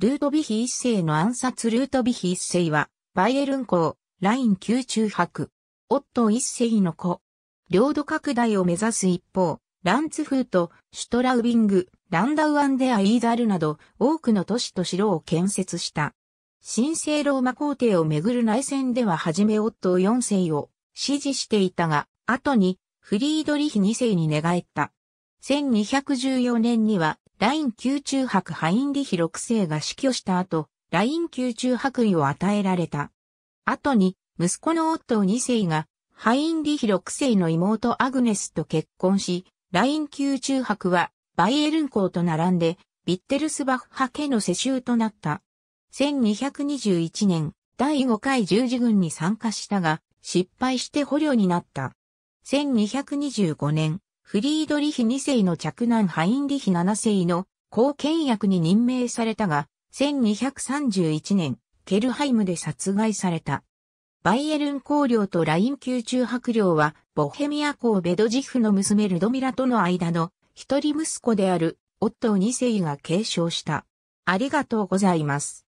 ルートビヒ一世の暗殺ルートビヒ一世は、バイエルン公、ライン宮中博、オット一世の子。領土拡大を目指す一方、ランツフート、シュトラウビング、ランダウアンデア・イーザルなど多くの都市と城を建設した。神聖ローマ皇帝をめぐる内戦では初めオット世を支持していたが、後にフリードリヒ二世に寝返った。1214年にはライン級中博ハインリヒ6世が死去した後、ライン級中博位を与えられた。後に、息子の夫ッ2世が、ハインリヒ6世の妹アグネスと結婚し、ライン級中博は、バイエルン公と並んで、ビッテルスバッハ家の世襲となった。1221年、第5回十字軍に参加したが、失敗して捕虜になった。1225年、フリードリヒ2世の着男ハインリヒ7世の後見役に任命されたが、1231年、ケルハイムで殺害された。バイエルン公領とライン宮中白領は、ボヘミア公ベドジフの娘ルドミラとの間の一人息子である、オット2世が継承した。ありがとうございます。